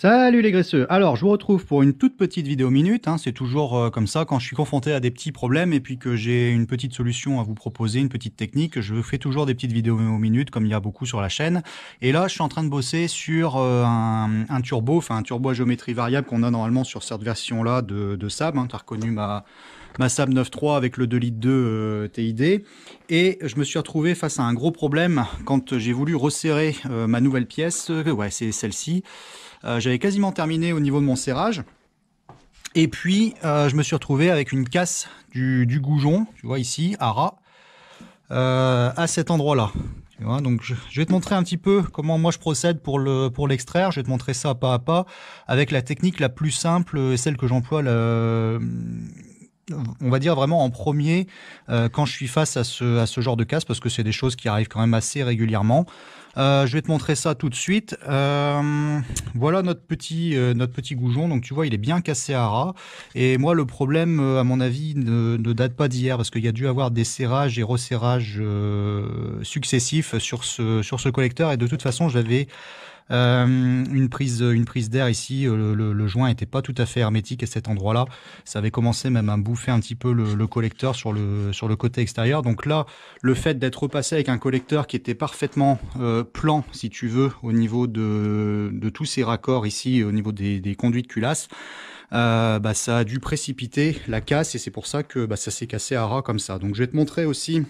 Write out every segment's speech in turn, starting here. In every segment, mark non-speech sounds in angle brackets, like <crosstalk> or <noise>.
Salut les graisseux Alors, je vous retrouve pour une toute petite vidéo minute. Hein. C'est toujours euh, comme ça, quand je suis confronté à des petits problèmes et puis que j'ai une petite solution à vous proposer, une petite technique, je fais toujours des petites vidéos minutes, comme il y a beaucoup sur la chaîne. Et là, je suis en train de bosser sur euh, un, turbo, enfin un turbo à géométrie variable qu'on a normalement sur cette version-là de, de, Sab. Hein. Tu as reconnu ma ma Saab 9.3 avec le 2 litres 2 euh, TID. Et je me suis retrouvé face à un gros problème quand j'ai voulu resserrer euh, ma nouvelle pièce. Euh, ouais, c'est celle-ci. J'avais quasiment terminé au niveau de mon serrage. Et puis, je me suis retrouvé avec une casse du, goujon, tu vois ici, à ras, à cet endroit-là. donc je, vais te montrer un petit peu comment moi je procède pour le pour l'extraire. Je vais te montrer ça pas à pas avec la technique la plus simple, et celle que j'emploie on va dire vraiment en premier euh, quand je suis face à ce, à ce genre de casse parce que c'est des choses qui arrivent quand même assez régulièrement. Euh, je vais te montrer ça tout de suite. Euh, voilà notre petit, notre petit goujon. Donc tu vois, il est bien cassé à ras. Et moi, le problème, à mon avis, ne, date pas d'hier parce qu'il y a dû avoir des serrages et resserrages successifs sur ce, sur ce collecteur. Et de toute façon, j'avais euh, une prise, une prise d'air ici, euh, le, joint n'était pas tout à fait hermétique à cet endroit-là. Ça avait commencé même à bouffer un petit peu le, collecteur sur le, sur le côté extérieur. Donc là, le fait d'être repassé avec un collecteur qui était parfaitement euh, plan, si tu veux, au niveau de, de tous ces raccords ici, au niveau des, des de culasse bah, ça a dû précipiter la casse et c'est pour ça que bah, ça s'est cassé à ras comme ça. Donc je vais te montrer aussi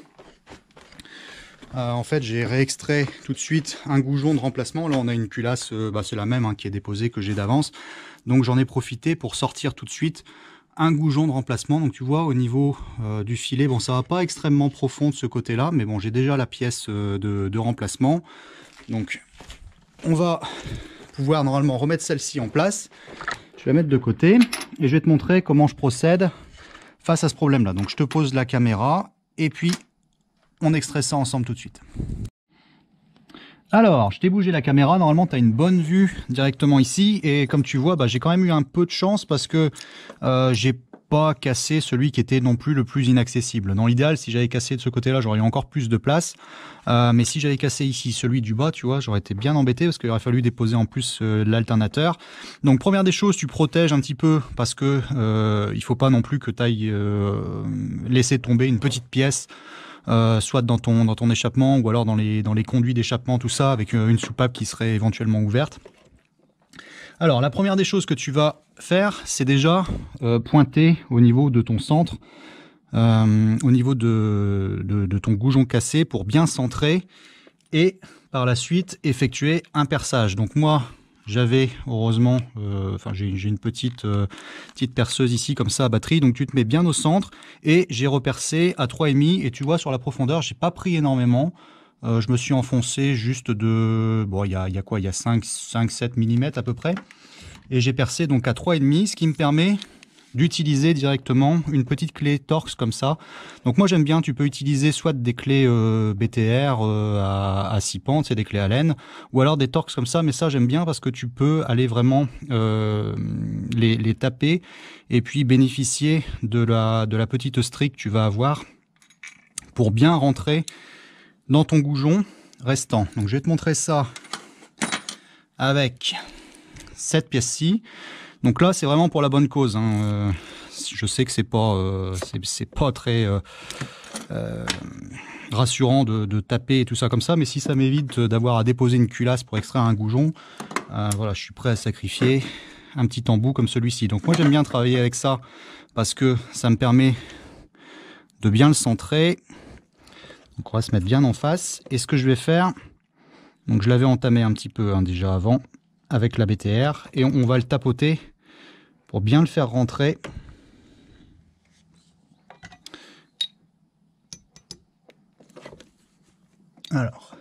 euh, en fait, j'ai réextrait tout de suite un goujon de remplacement. Là, on a une culasse, euh, bah, c'est la même hein, qui est déposée, que j'ai d'avance. Donc, j'en ai profité pour sortir tout de suite un goujon de remplacement. Donc, tu vois, au niveau euh, du filet, bon, ça va pas extrêmement profond de ce côté-là, mais bon, j'ai déjà la pièce de, de remplacement. Donc, on va pouvoir normalement remettre celle-ci en place. Je vais la mettre de côté et je vais te montrer comment je procède face à ce problème-là. Donc, je te pose la caméra et puis on extrait ça ensemble tout de suite. Alors, je t'ai bougé la caméra. Normalement, tu as une bonne vue directement ici. Et comme tu vois, bah, j'ai quand même eu un peu de chance parce que euh, j'ai pas cassé celui qui était non plus le plus inaccessible. Dans l'idéal, si j'avais cassé de ce côté-là, j'aurais eu encore plus de place. Euh, mais si j'avais cassé ici celui du bas, tu vois, j'aurais été bien embêté parce qu'il aurait fallu déposer en plus euh, l'alternateur. Donc première des choses, tu protèges un petit peu parce que euh, il faut pas non plus que tu ailles laisser tomber une petite pièce euh, soit dans ton, échappement ou alors dans les, conduits d'échappement, tout ça, avec euh, une soupape qui serait éventuellement ouverte. Alors, la première des choses que tu vas faire, c'est déjà euh, pointer au niveau de ton centre, au niveau de, de, ton goujon cassé pour bien centrer et par la suite effectuer un perçage. Donc moi, j'avais, heureusement, euh, enfin, j'ai une petite, euh, petite perceuse ici, comme ça, à batterie. Donc, tu te mets bien au centre et j'ai repercé à 3,5. Et tu vois, sur la profondeur, j'ai pas pris énormément. Euh, je me suis enfoncé juste de... Bon, il y a, y a, quoi Il y a 5-7 mm à peu près. Et j'ai percé donc à 3,5, ce qui me permet d'utiliser directement une petite clé Torx comme ça. Donc moi j'aime bien, tu peux utiliser soit des clés euh, BTR euh, à, 6 pentes, c'est des clés Allen, ou alors des Torx comme ça, mais ça j'aime bien parce que tu peux aller vraiment euh, les, taper et puis bénéficier de la, de la petite stricte que tu vas avoir pour bien rentrer dans ton goujon restant. Donc je vais te montrer ça avec cette pièce-ci. Donc là, c'est vraiment pour la bonne cause. Hein. Euh, je sais que c'est pas, euh, c'est pas très euh, rassurant de, taper et tout ça comme ça, mais si ça m'évite d'avoir à déposer une culasse pour extraire un goujon, voilà, je suis prêt à sacrifier un petit embout comme celui-ci. Donc moi j'aime bien travailler avec ça parce que ça me permet de bien le centrer. Donc on va se mettre bien en face. Et ce que je vais faire, donc je l'avais entamé un petit peu hein, déjà avant avec la BTR et on va le tapoter pour bien le faire rentrer. Alors.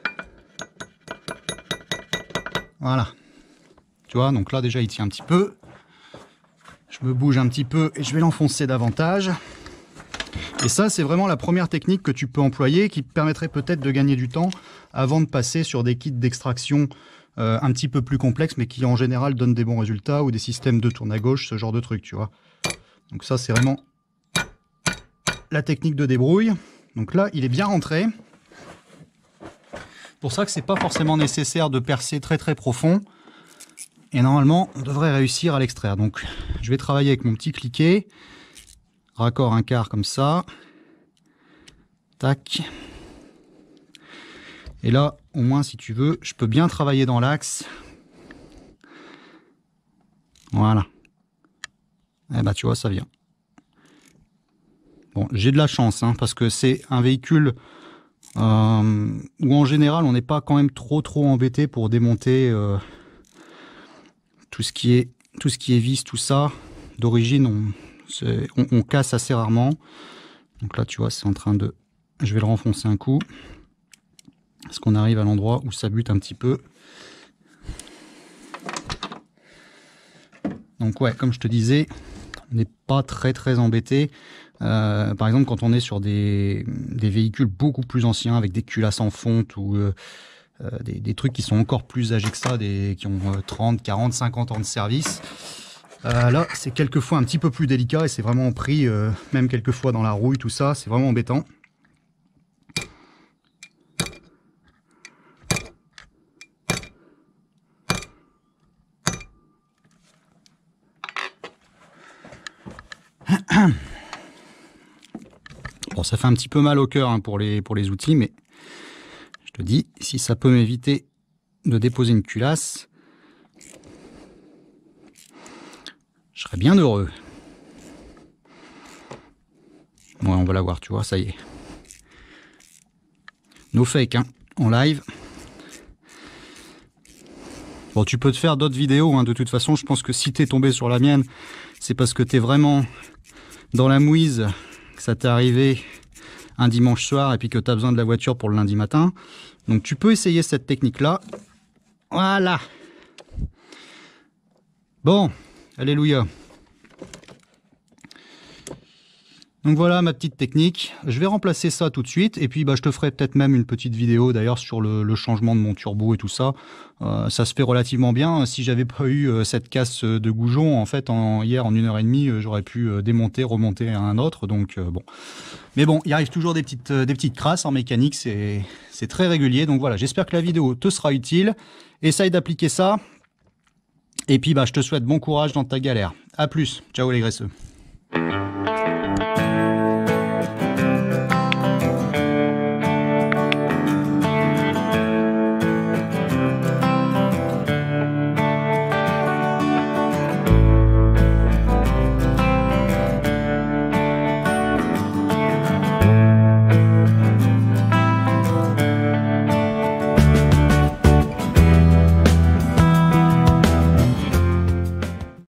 Voilà. Tu vois, donc là déjà il tient un petit peu. Je me bouge un petit peu et je vais l'enfoncer davantage. Et ça, c'est vraiment la première technique que tu peux employer qui permettrait peut-être de gagner du temps avant de passer sur des kits d'extraction euh, un petit peu plus complexe mais qui en général donne des bons résultats, ou des systèmes de tourne à gauche, ce genre de truc, tu vois. Donc ça, c'est vraiment la technique de débrouille. Donc là, il est bien rentré. Pour ça que c'est pas forcément nécessaire de percer très très profond. Et normalement, on devrait réussir à l'extraire. Donc je vais travailler avec mon petit cliquet. Raccord un quart comme ça. Tac. Et là, au moins, si tu veux, je peux bien travailler dans l'axe. Voilà. Et eh ben, tu vois, ça vient. Bon, j'ai de la chance, hein, parce que c'est un véhicule euh, où, en général, on n'est pas quand même trop, trop embêté pour démonter euh, tout, ce qui est, tout ce qui est vis, tout ça. D'origine, on casse assez rarement. Donc là, tu vois, c'est en train de... Je vais le renfoncer un coup. Est-ce qu'on arrive à l'endroit où ça bute un petit peu Donc ouais, comme je te disais, on n'est pas très très embêté. Euh, par exemple, quand on est sur des, véhicules beaucoup plus anciens, avec des culasses en fonte ou euh, euh, des, trucs qui sont encore plus âgés que ça, qui ont 30, 40, 50 ans de service, là, c'est quelquefois un petit peu plus délicat et c'est vraiment pris, même quelquefois dans la rouille, tout ça, c'est vraiment embêtant. <coughs> Bon, ça fait un petit peu mal au cœur hein, pour, les, pour les outils, mais je te dis, si ça peut m'éviter de déposer une culasse, je serais bien heureux. Ouais, on va la voir, tu vois, ça y est. No fake, hein, en live. Bon, tu peux te faire d'autres vidéos, hein, de toute façon, je pense que si t'es tombé sur la mienne, c'est parce que t'es vraiment dans la mouise, que ça t'est arrivé un dimanche soir et puis que tu as besoin de la voiture pour le lundi matin. Donc tu peux essayer cette technique-là. Voilà. Bon, alléluia. Donc voilà ma petite technique. Je vais remplacer ça tout de suite et puis bah, je te ferai peut-être même une petite vidéo d'ailleurs sur le, changement de mon turbo et tout ça. Euh, ça se fait relativement bien. Si j'avais pas eu euh, cette casse euh, de goujon en fait en, hier en une heure et demie, j'aurais pu démonter, remonter à un autre. Donc bon, mais bon, il arrive toujours des petites des crasses en mécanique. C'est très régulier. Donc voilà, j'espère que la vidéo te sera utile. Essaye d'appliquer ça. Et puis bah, je te souhaite bon courage dans ta galère. À plus. Ciao les graisseux.